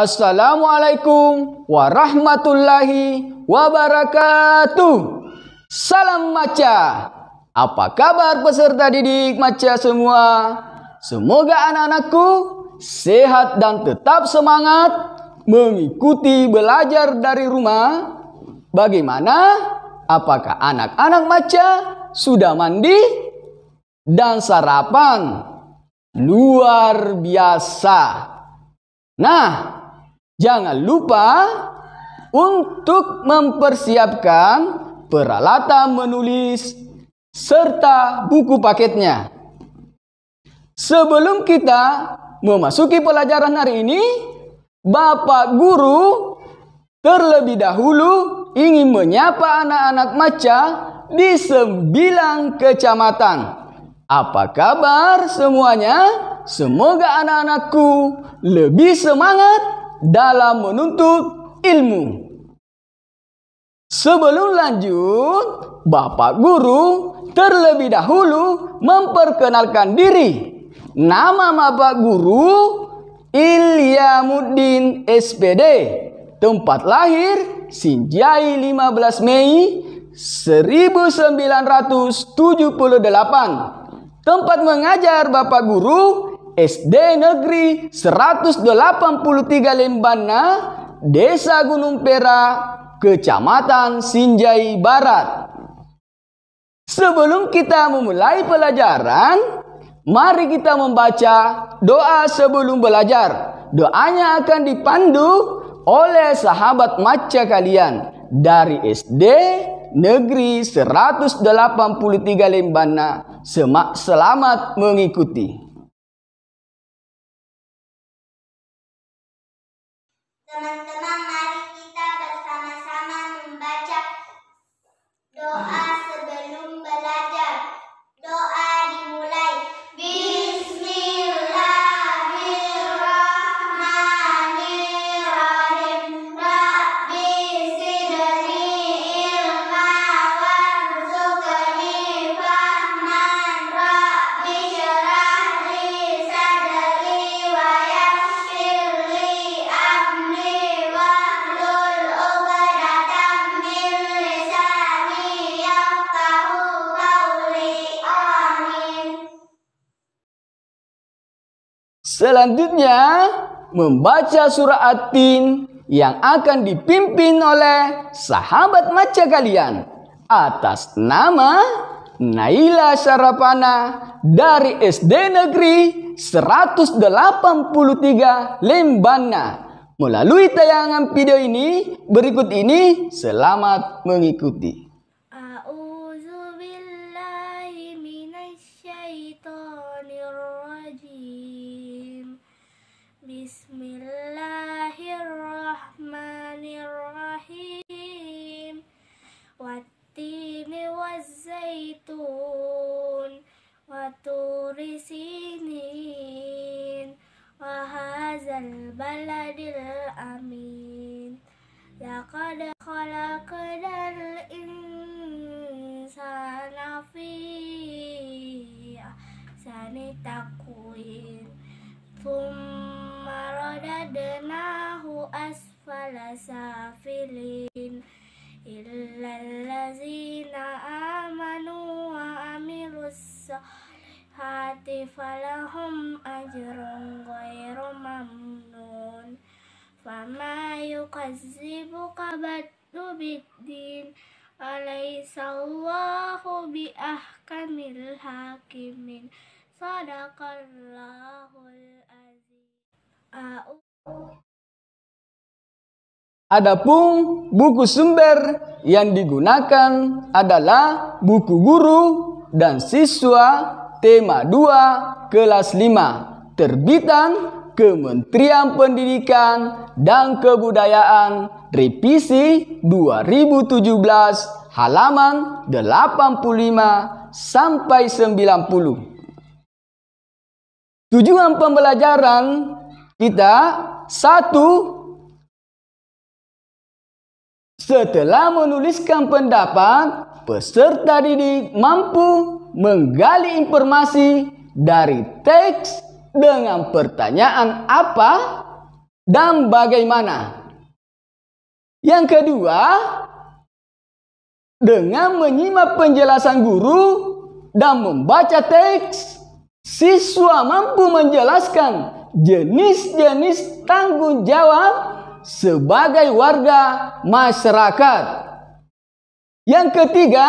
Assalamualaikum warahmatullahi wabarakatuh. Salam maca. Apa kabar peserta didik maca semua? Semoga anak-anakku sehat dan tetap semangat mengikuti belajar dari rumah. Bagaimana? Apakah anak-anak maca sudah mandi dan sarapan? Luar biasa. Nah, Jangan lupa untuk mempersiapkan peralatan menulis serta buku paketnya. Sebelum kita memasuki pelajaran hari ini, Bapak guru terlebih dahulu ingin menyapa anak-anak maca di sembilan kecamatan. Apa kabar semuanya? Semoga anak-anakku lebih semangat dalam menuntut ilmu. Sebelum lanjut, Bapak Guru terlebih dahulu memperkenalkan diri. Nama Bapak Guru Ilyamuddin SPD. Tempat lahir Sinjai 15 Mei 1978. Tempat mengajar Bapak Guru SD Negeri 183 Lembana, Desa Gunung Pera, Kecamatan Sinjai Barat. Sebelum kita memulai pelajaran, mari kita membaca doa sebelum belajar. Doanya akan dipandu oleh sahabat maca kalian dari SD Negeri 183 Lembana. selamat mengikuti. Thank you. Selanjutnya, membaca surah At-Tin yang akan dipimpin oleh sahabat maca kalian atas nama Naila Sarapana dari SD Negeri 183 Lembana. Melalui tayangan video ini, berikut ini selamat mengikuti. qadir amin ya qad khalaqna al insana fi sani taqwin thumma radadnahu asfala safilin illa allazina amanu wa amilus hati falahum ajrun ghairu mamnun fama yukazzibuka baddu biddin alaysallahu bi ahkamil hakimin sadaqallahul azim Adapun buku sumber yang digunakan adalah buku guru dan siswa Tema 2 Kelas 5 Terbitan Kementerian Pendidikan dan Kebudayaan Revisi 2017 halaman 85 sampai 90. Tujuan pembelajaran kita satu setelah menuliskan pendapat, peserta didik mampu menggali informasi dari teks dengan pertanyaan apa dan bagaimana. Yang kedua, dengan menyimak penjelasan guru dan membaca teks, siswa mampu menjelaskan jenis-jenis tanggung jawab sebagai warga masyarakat. Yang ketiga,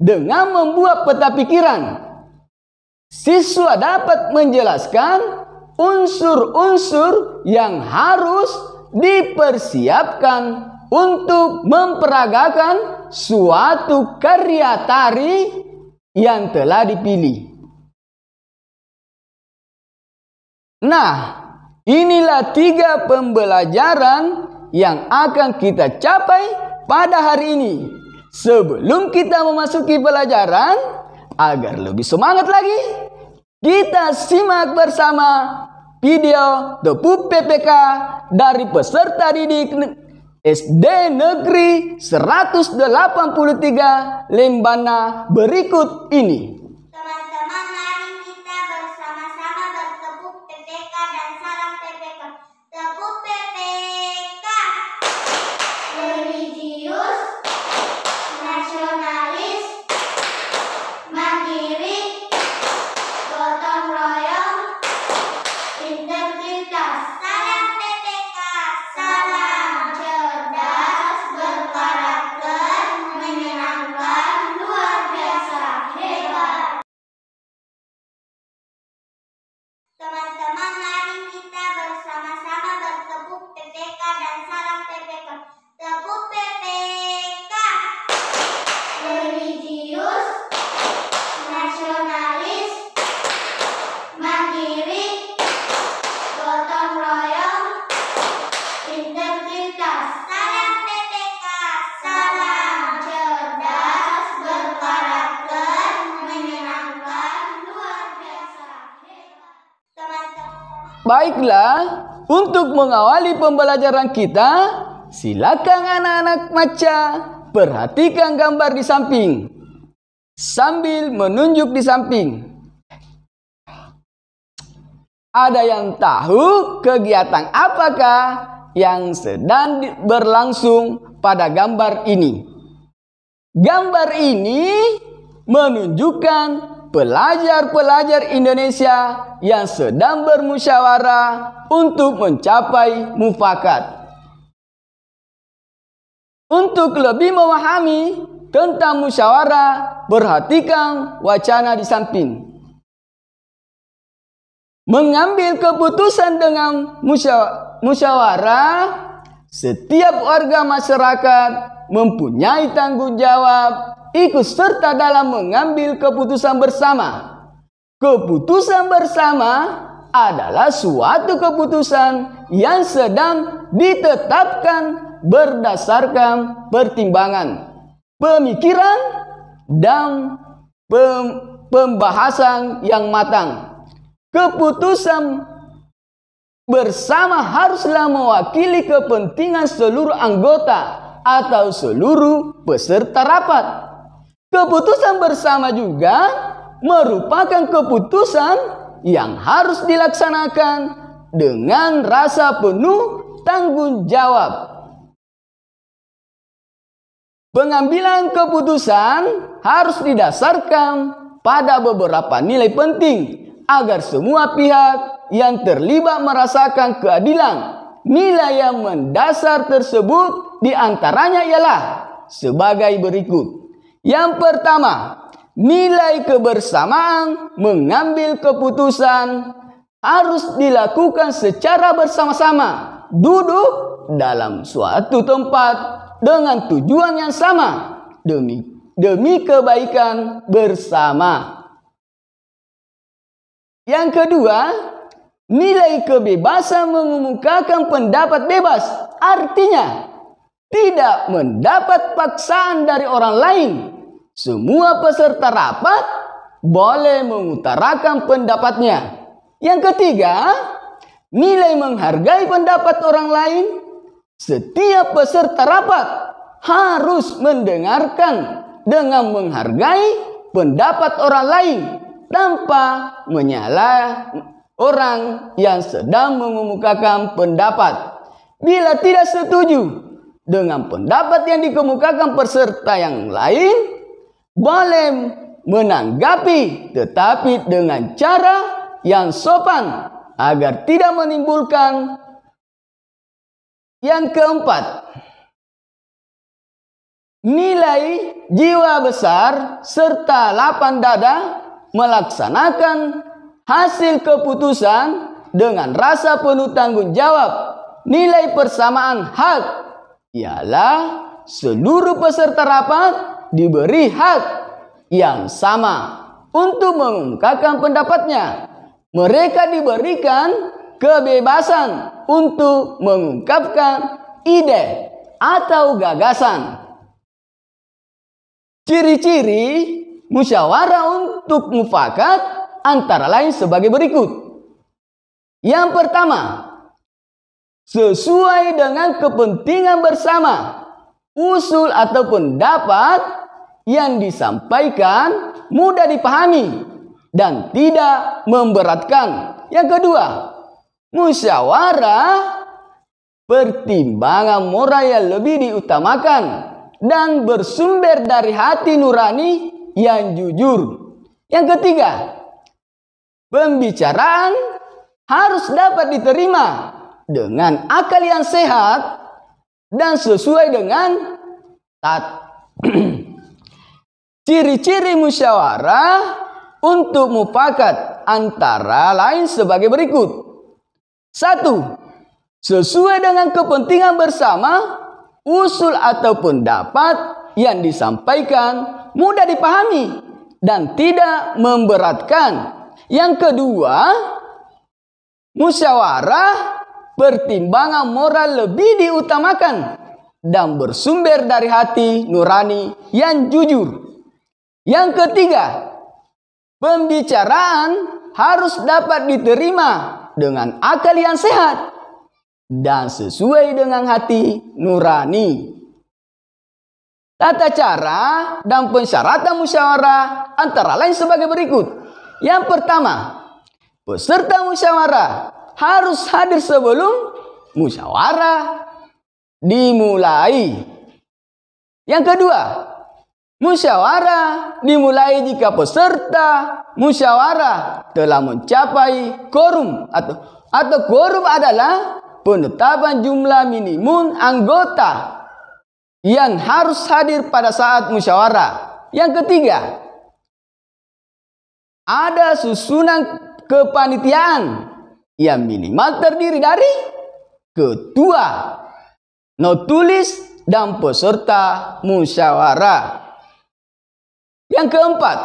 dengan membuat peta pikiran, siswa dapat menjelaskan unsur-unsur yang harus dipersiapkan untuk memperagakan suatu karya tari yang telah dipilih. Nah, inilah tiga pembelajaran yang akan kita capai pada hari ini. Sebelum kita memasuki pelajaran, agar lebih semangat lagi, kita simak bersama video Pup PPK dari peserta didik SD Negeri 183 Lembana berikut ini. Baiklah, untuk mengawali pembelajaran kita, silakan anak-anak maca perhatikan gambar di samping sambil menunjuk di samping. Ada yang tahu kegiatan apakah yang sedang berlangsung pada gambar ini? Gambar ini menunjukkan pelajar-pelajar Indonesia yang sedang bermusyawarah untuk mencapai mufakat. Untuk lebih memahami tentang musyawarah, perhatikan wacana di samping. Mengambil keputusan dengan musyawarah, setiap warga masyarakat mempunyai tanggung jawab ikut serta dalam mengambil keputusan bersama. Keputusan bersama adalah suatu keputusan yang sedang ditetapkan berdasarkan pertimbangan, pemikiran, dan pem pembahasan yang matang. Keputusan bersama haruslah mewakili kepentingan seluruh anggota atau seluruh peserta rapat Keputusan bersama juga merupakan keputusan yang harus dilaksanakan dengan rasa penuh tanggung jawab. Pengambilan keputusan harus didasarkan pada beberapa nilai penting agar semua pihak yang terlibat merasakan keadilan. Nilai yang mendasar tersebut diantaranya ialah sebagai berikut. Yang pertama, nilai kebersamaan mengambil keputusan harus dilakukan secara bersama-sama, duduk dalam suatu tempat dengan tujuan yang sama demi demi kebaikan bersama. Yang kedua, nilai kebebasan mengemukakan pendapat bebas, artinya tidak mendapat paksaan dari orang lain semua peserta rapat boleh mengutarakan pendapatnya. Yang ketiga, nilai menghargai pendapat orang lain. Setiap peserta rapat harus mendengarkan dengan menghargai pendapat orang lain tanpa menyala orang yang sedang mengemukakan pendapat. Bila tidak setuju dengan pendapat yang dikemukakan peserta yang lain, boleh menanggapi tetapi dengan cara yang sopan agar tidak menimbulkan yang keempat nilai jiwa besar serta lapang dada melaksanakan hasil keputusan dengan rasa penuh tanggung jawab. Nilai persamaan hak ialah seluruh peserta rapat diberi hak yang sama untuk mengungkapkan pendapatnya. Mereka diberikan kebebasan untuk mengungkapkan ide atau gagasan. Ciri-ciri musyawarah untuk mufakat antara lain sebagai berikut. Yang pertama, sesuai dengan kepentingan bersama usul ataupun dapat yang disampaikan mudah dipahami dan tidak memberatkan. Yang kedua, musyawarah pertimbangan moral yang lebih diutamakan dan bersumber dari hati nurani yang jujur. Yang ketiga, pembicaraan harus dapat diterima dengan akal yang sehat dan sesuai dengan tat. Ciri-ciri musyawarah untuk mufakat antara lain sebagai berikut. Satu, sesuai dengan kepentingan bersama, usul ataupun dapat yang disampaikan mudah dipahami dan tidak memberatkan. Yang kedua, musyawarah pertimbangan moral lebih diutamakan dan bersumber dari hati nurani yang jujur. Yang ketiga, pembicaraan harus dapat diterima dengan akal yang sehat dan sesuai dengan hati nurani. Tata cara dan pensyaratan musyawarah antara lain sebagai berikut. Yang pertama, peserta musyawarah harus hadir sebelum musyawarah dimulai. Yang kedua, musyawarah dimulai jika peserta musyawarah telah mencapai quorum atau atau quorum adalah penetapan jumlah minimum anggota yang harus hadir pada saat musyawarah. Yang ketiga, ada susunan kepanitiaan yang minimal terdiri dari ketua, notulis, dan peserta musyawarah. Yang keempat,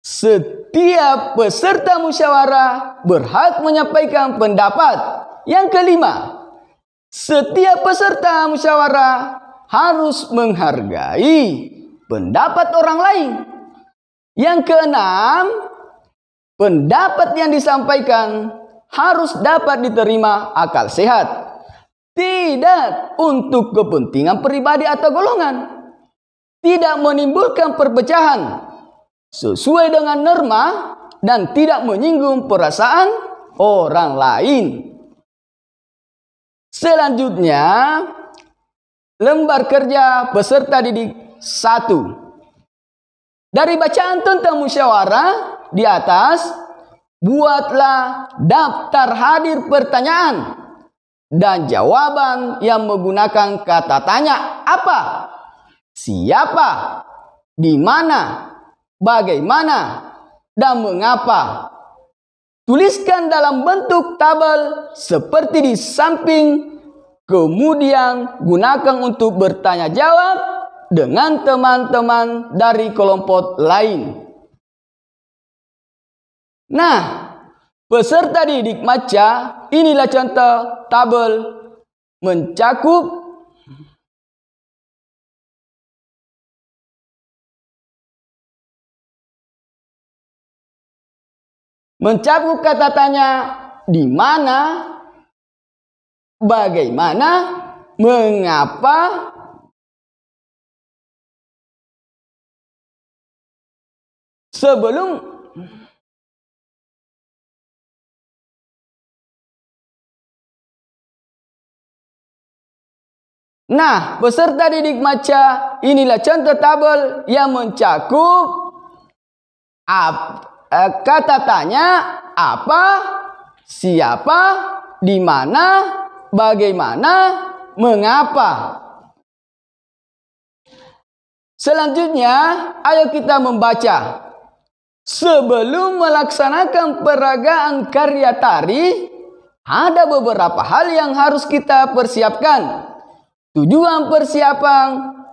setiap peserta musyawarah berhak menyampaikan pendapat. Yang kelima, setiap peserta musyawarah harus menghargai pendapat orang lain. Yang keenam, pendapat yang disampaikan harus dapat diterima akal sehat. Tidak untuk kepentingan pribadi atau golongan. Tidak menimbulkan perpecahan. Sesuai dengan norma dan tidak menyinggung perasaan orang lain. Selanjutnya, lembar kerja peserta didik 1 dari bacaan tentang musyawarah di atas, buatlah daftar hadir pertanyaan dan jawaban yang menggunakan kata tanya apa, siapa, di mana, bagaimana, dan mengapa. Tuliskan dalam bentuk tabel seperti di samping, kemudian gunakan untuk bertanya jawab dengan teman-teman dari kelompok lain. Nah, peserta didik maca inilah contoh tabel mencakup mencakup kata tanya di mana, bagaimana, mengapa, sebelum Nah, peserta didik maca inilah contoh tabel yang mencakup ap, eh, kata tanya apa, siapa, di mana, bagaimana, mengapa. Selanjutnya, ayo kita membaca Sebelum melaksanakan peragaan karya tari, ada beberapa hal yang harus kita persiapkan. Tujuan persiapan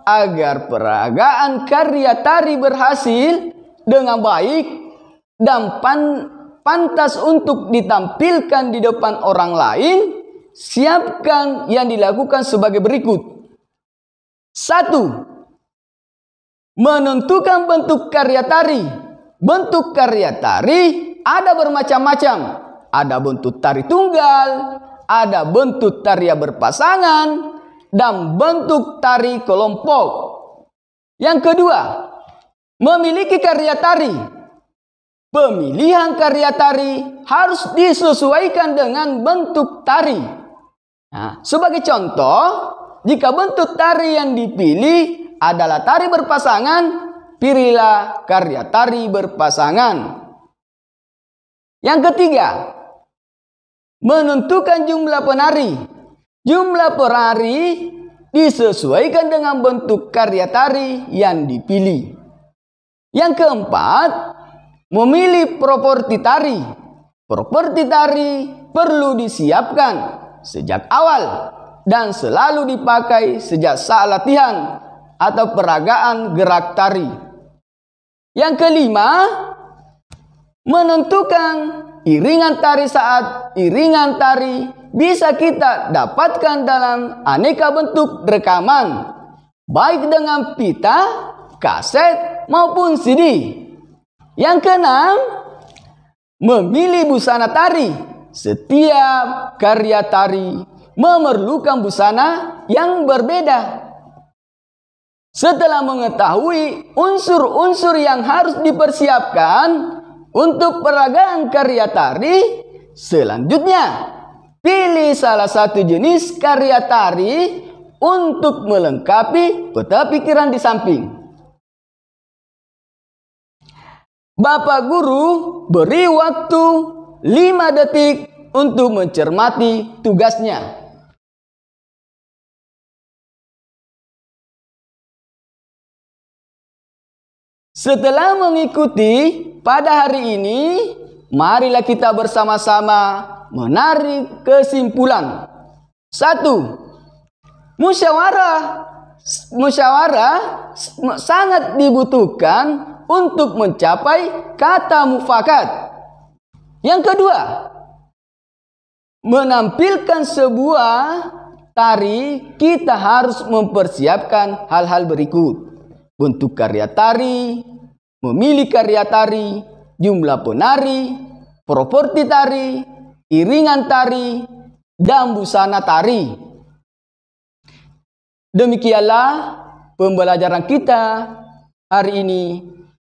agar peragaan karya tari berhasil dengan baik dan pan pantas untuk ditampilkan di depan orang lain, siapkan yang dilakukan sebagai berikut. Satu, menentukan bentuk karya tari bentuk karya tari ada bermacam-macam. Ada bentuk tari tunggal, ada bentuk tari berpasangan, dan bentuk tari kelompok. Yang kedua, memiliki karya tari. Pemilihan karya tari harus disesuaikan dengan bentuk tari. Nah, sebagai contoh, jika bentuk tari yang dipilih adalah tari berpasangan, Pirilah karya tari berpasangan. Yang ketiga, menentukan jumlah penari. Jumlah penari disesuaikan dengan bentuk karya tari yang dipilih. Yang keempat, memilih properti tari. Properti tari perlu disiapkan sejak awal dan selalu dipakai sejak saat latihan atau peragaan gerak tari. Yang kelima, menentukan iringan tari saat iringan tari bisa kita dapatkan dalam aneka bentuk rekaman, baik dengan pita, kaset, maupun CD. Yang keenam, memilih busana tari. Setiap karya tari memerlukan busana yang berbeda setelah mengetahui unsur-unsur yang harus dipersiapkan untuk peragaan karya tari, selanjutnya pilih salah satu jenis karya tari untuk melengkapi peta pikiran di samping. Bapak guru beri waktu 5 detik untuk mencermati tugasnya. Setelah mengikuti pada hari ini, marilah kita bersama-sama menarik kesimpulan. Satu, musyawarah musyawarah sangat dibutuhkan untuk mencapai kata mufakat. Yang kedua, menampilkan sebuah tari kita harus mempersiapkan hal-hal berikut. Bentuk karya tari, memilih karya tari, jumlah penari, properti tari, iringan tari, dan busana tari. Demikianlah pembelajaran kita hari ini.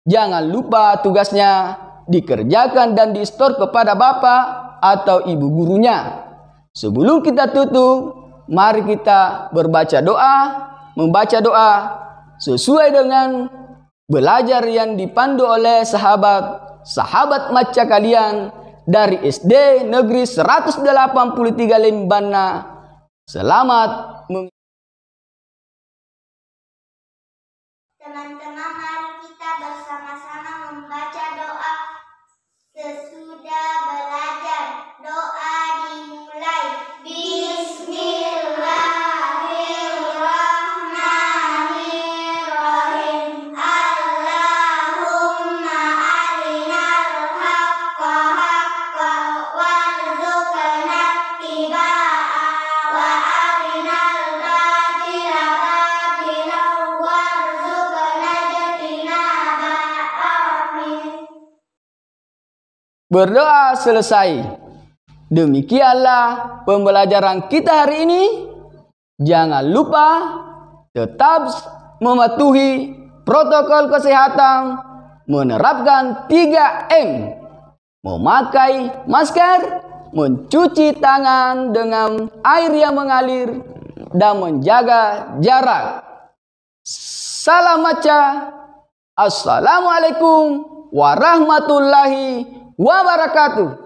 Jangan lupa tugasnya dikerjakan dan di store kepada bapak atau ibu gurunya. Sebelum kita tutup, mari kita berbaca doa, membaca doa sesuai dengan Belajar yang dipandu oleh sahabat sahabat maca kalian dari SD Negeri 183 Limbana. Selamat Berdoa selesai. Demikianlah pembelajaran kita hari ini. Jangan lupa tetap mematuhi protokol kesehatan, menerapkan 3M, memakai masker, mencuci tangan dengan air yang mengalir, dan menjaga jarak. Salam maca. Assalamualaikum warahmatullahi wabarakatuh. wabarakatuh.